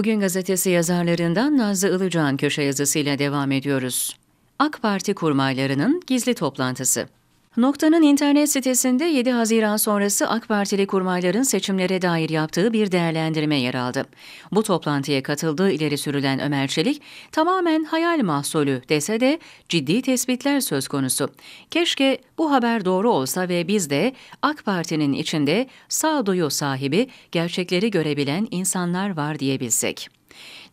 Bugün gazetesi yazarlarından Nazlı Ilıcan köşe yazısıyla devam ediyoruz. AK Parti kurmaylarının gizli toplantısı. Nokta'nın internet sitesinde 7 Haziran sonrası AK Partili kurmayların seçimlere dair yaptığı bir değerlendirme yer aldı. Bu toplantıya katıldığı ileri sürülen Ömer Çelik, tamamen hayal mahsulü dese de ciddi tespitler söz konusu. Keşke bu haber doğru olsa ve biz de AK Parti'nin içinde sağduyu sahibi, gerçekleri görebilen insanlar var diyebilsek.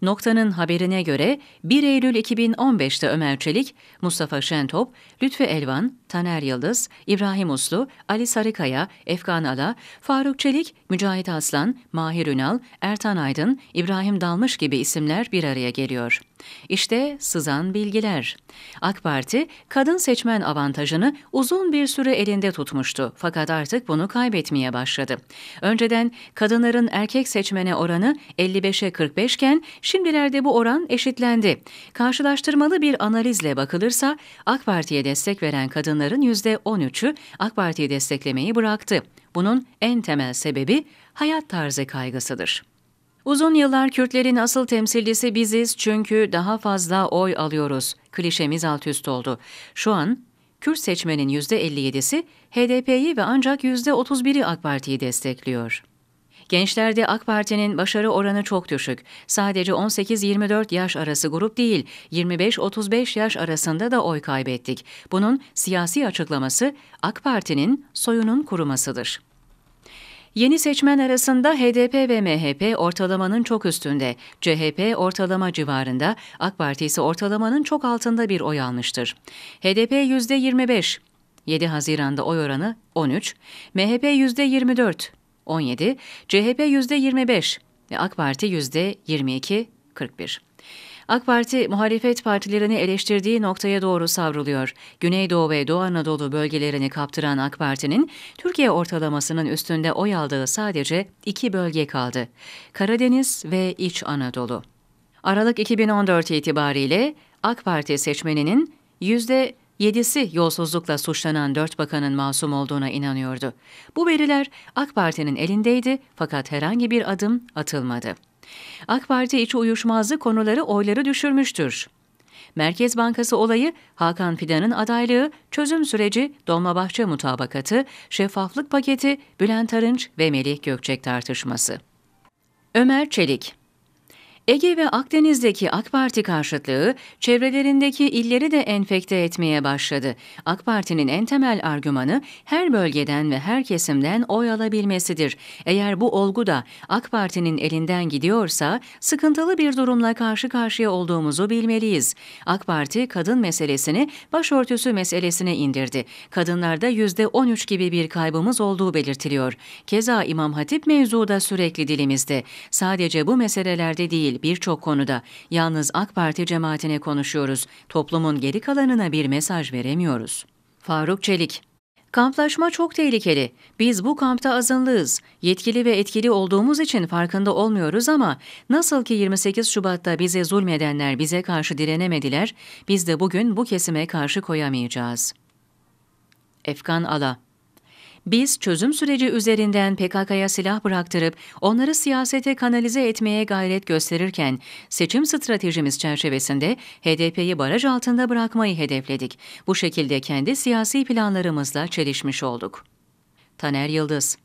Nokta'nın haberine göre 1 Eylül 2015'te Ömer Çelik, Mustafa Şentop, Lütfü Elvan, Taner Yıldız, İbrahim Uslu, Ali Sarıkaya, Efkan Ala, Faruk Çelik, Mücahit Aslan, Mahir Ünal, Ertan Aydın, İbrahim Dalmış gibi isimler bir araya geliyor. İşte sızan bilgiler. AK Parti kadın seçmen avantajını uzun bir süre elinde tutmuştu fakat artık bunu kaybetmeye başladı. Önceden kadınların erkek seçmene oranı 55'e 45 iken Şimdilerde bu oran eşitlendi. Karşılaştırmalı bir analizle bakılırsa AK Parti'ye destek veren kadınların %13'ü AK Parti'yi desteklemeyi bıraktı. Bunun en temel sebebi hayat tarzı kaygısıdır. Uzun yıllar Kürtlerin asıl temsilcisi biziz çünkü daha fazla oy alıyoruz. Klişemiz alt üst oldu. Şu an Kürt seçmenin %57'si HDP'yi ve ancak %31'i AK Parti'yi destekliyor. Gençlerde AK Parti'nin başarı oranı çok düşük. Sadece 18-24 yaş arası grup değil, 25-35 yaş arasında da oy kaybettik. Bunun siyasi açıklaması AK Parti'nin soyunun kurumasıdır. Yeni seçmen arasında HDP ve MHP ortalamanın çok üstünde, CHP ortalama civarında, AK Parti ise ortalamanın çok altında bir oy almıştır. HDP %25, 7 Haziran'da oy oranı 13, MHP %24, 17, CHP yüzde %25 ve AK Parti yüzde %22, 41. AK Parti muhalefet partilerini eleştirdiği noktaya doğru savruluyor. Güneydoğu ve Doğu Anadolu bölgelerini kaptıran AK Parti'nin Türkiye ortalamasının üstünde oy aldığı sadece iki bölge kaldı. Karadeniz ve İç Anadolu. Aralık 2014 itibariyle AK Parti seçmeninin yüzde Yedisi yolsuzlukla suçlanan dört bakanın masum olduğuna inanıyordu. Bu veriler AK Parti'nin elindeydi fakat herhangi bir adım atılmadı. AK Parti içi uyuşmazlık konuları oyları düşürmüştür. Merkez Bankası olayı, Hakan Fidan'ın adaylığı, çözüm süreci, Dolmabahçe mutabakatı, şeffaflık paketi, Bülent Arınç ve Melih Gökçek tartışması. Ömer Çelik Ege ve Akdeniz'deki AK Parti karşıtlığı çevrelerindeki illeri de enfekte etmeye başladı. AK Parti'nin en temel argümanı her bölgeden ve her kesimden oy alabilmesidir. Eğer bu olgu da AK Parti'nin elinden gidiyorsa sıkıntılı bir durumla karşı karşıya olduğumuzu bilmeliyiz. AK Parti kadın meselesini başörtüsü meselesine indirdi. Kadınlarda yüzde %13 gibi bir kaybımız olduğu belirtiliyor. Keza İmam Hatip mevzu da sürekli dilimizde. Sadece bu meselelerde değil, değil birçok konuda yalnız AK Parti cemaatine konuşuyoruz. Toplumun geri kalanına bir mesaj veremiyoruz. Faruk Çelik Kamplaşma çok tehlikeli. Biz bu kampta azınlığız. Yetkili ve etkili olduğumuz için farkında olmuyoruz ama nasıl ki 28 Şubat'ta bize zulmedenler bize karşı direnemediler, biz de bugün bu kesime karşı koyamayacağız. Efkan Ala biz çözüm süreci üzerinden PKK'ya silah bıraktırıp onları siyasete kanalize etmeye gayret gösterirken seçim stratejimiz çerçevesinde HDP'yi baraj altında bırakmayı hedefledik. Bu şekilde kendi siyasi planlarımızla çelişmiş olduk. Taner Yıldız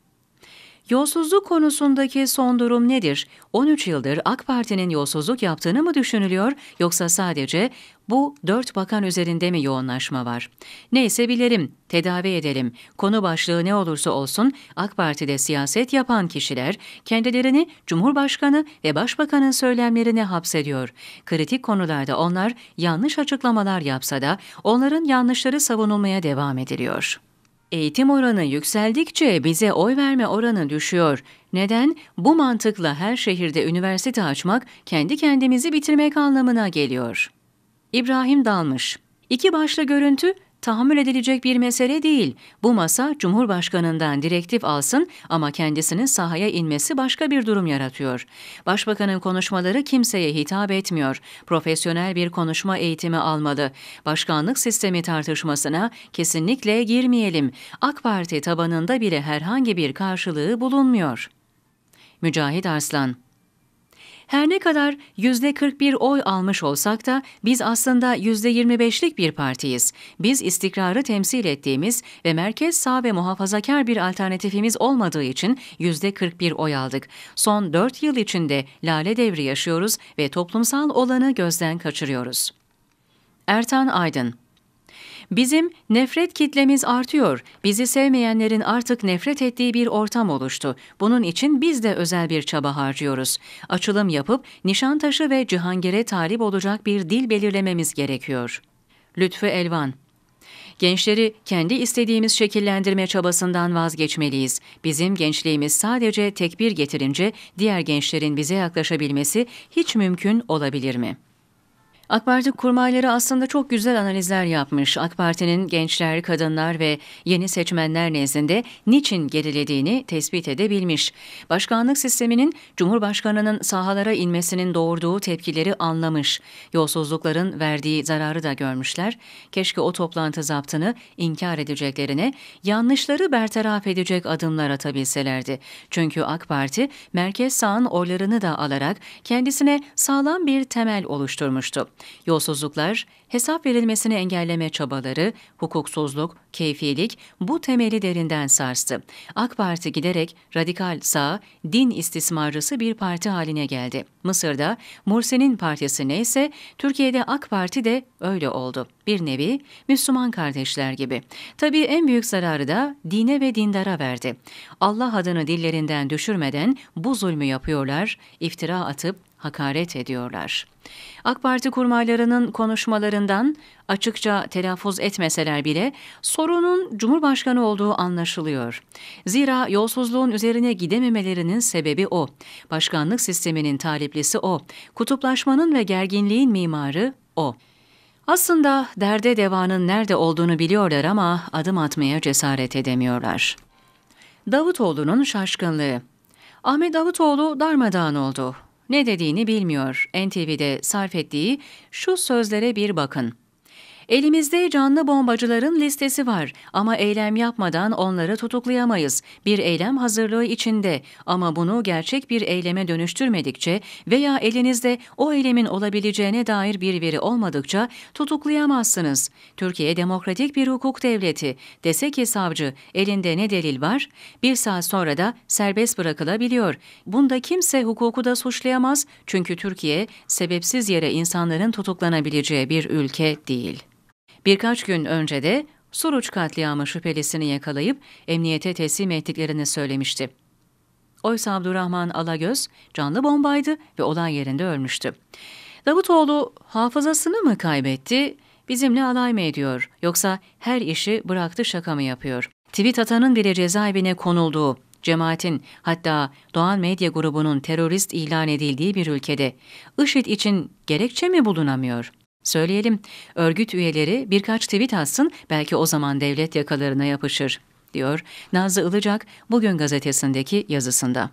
Yolsuzluk konusundaki son durum nedir? 13 yıldır AK Parti'nin yolsuzluk yaptığını mı düşünülüyor yoksa sadece bu dört bakan üzerinde mi yoğunlaşma var? Neyse bilelim, tedavi edelim. Konu başlığı ne olursa olsun AK Parti'de siyaset yapan kişiler kendilerini Cumhurbaşkanı ve Başbakanın söylemlerine hapsediyor. Kritik konularda onlar yanlış açıklamalar yapsa da onların yanlışları savunulmaya devam ediliyor. Eğitim oranı yükseldikçe bize oy verme oranı düşüyor. Neden? Bu mantıkla her şehirde üniversite açmak kendi kendimizi bitirmek anlamına geliyor. İbrahim Dalmış İki başlı görüntü tahammül edilecek bir mesele değil. Bu masa Cumhurbaşkanından direktif alsın ama kendisinin sahaya inmesi başka bir durum yaratıyor. Başbakanın konuşmaları kimseye hitap etmiyor. Profesyonel bir konuşma eğitimi almalı. Başkanlık sistemi tartışmasına kesinlikle girmeyelim. AK Parti tabanında bile herhangi bir karşılığı bulunmuyor. Mücahit Arslan her ne kadar yüzde %41 oy almış olsak da biz aslında yüzde %25'lik bir partiyiz. Biz istikrarı temsil ettiğimiz ve merkez sağ ve muhafazakar bir alternatifimiz olmadığı için yüzde %41 oy aldık. Son 4 yıl içinde lale devri yaşıyoruz ve toplumsal olanı gözden kaçırıyoruz. Ertan Aydın Bizim nefret kitlemiz artıyor. Bizi sevmeyenlerin artık nefret ettiği bir ortam oluştu. Bunun için biz de özel bir çaba harcıyoruz. Açılım yapıp Nişantaşı ve Cihangir'e talip olacak bir dil belirlememiz gerekiyor. Lütfü Elvan Gençleri kendi istediğimiz şekillendirme çabasından vazgeçmeliyiz. Bizim gençliğimiz sadece tekbir getirince diğer gençlerin bize yaklaşabilmesi hiç mümkün olabilir mi?'' AK Parti kurmayları aslında çok güzel analizler yapmış. AK Parti'nin gençler, kadınlar ve yeni seçmenler nezdinde niçin gerilediğini tespit edebilmiş. Başkanlık sisteminin Cumhurbaşkanı'nın sahalara inmesinin doğurduğu tepkileri anlamış. Yolsuzlukların verdiği zararı da görmüşler. Keşke o toplantı zaptını inkar edeceklerine yanlışları bertaraf edecek adımlar atabilselerdi. Çünkü AK Parti merkez sağın oylarını da alarak kendisine sağlam bir temel oluşturmuştu. Yolsuzluklar, hesap verilmesini engelleme çabaları, hukuksuzluk, keyfilik bu temeli derinden sarstı. AK Parti giderek radikal sağ, din istismarcısı bir parti haline geldi. Mısır'da Mursi'nin partisi neyse Türkiye'de AK Parti de öyle oldu. Bir nevi Müslüman kardeşler gibi. Tabii en büyük zararı da dine ve dindara verdi. Allah adını dillerinden düşürmeden bu zulmü yapıyorlar, iftira atıp hakaret ediyorlar. AK Parti kurmaylarının konuşmalarından açıkça telaffuz etmeseler bile sorunun Cumhurbaşkanı olduğu anlaşılıyor. Zira yolsuzluğun üzerine gidememelerinin sebebi o. Başkanlık sisteminin taliplisi o. Kutuplaşmanın ve gerginliğin mimarı o. Aslında derde devanın nerede olduğunu biliyorlar ama adım atmaya cesaret edemiyorlar. Davutoğlu'nun şaşkınlığı Ahmet Davutoğlu darmadağın oldu ne dediğini bilmiyor. NTV'de sarf ettiği şu sözlere bir bakın. Elimizde canlı bombacıların listesi var ama eylem yapmadan onları tutuklayamayız. Bir eylem hazırlığı içinde ama bunu gerçek bir eyleme dönüştürmedikçe veya elinizde o eylemin olabileceğine dair bir veri olmadıkça tutuklayamazsınız. Türkiye demokratik bir hukuk devleti. Dese ki savcı elinde ne delil var? Bir saat sonra da serbest bırakılabiliyor. Bunda kimse hukuku da suçlayamaz çünkü Türkiye sebepsiz yere insanların tutuklanabileceği bir ülke değil. Birkaç gün önce de Suruç katliamı şüphelisini yakalayıp emniyete teslim ettiklerini söylemişti. Oysa Abdurrahman Alagöz canlı bombaydı ve olay yerinde ölmüştü. Davutoğlu hafızasını mı kaybetti, bizimle alay mı ediyor yoksa her işi bıraktı şaka mı yapıyor? Tweet atanın bile cezaevine konulduğu, cemaatin hatta Doğan Medya Grubu'nun terörist ilan edildiği bir ülkede IŞİD için gerekçe mi bulunamıyor?'' Söyleyelim, örgüt üyeleri birkaç tweet atsın belki o zaman devlet yakalarına yapışır, diyor Nazlı Ilıcak bugün gazetesindeki yazısında.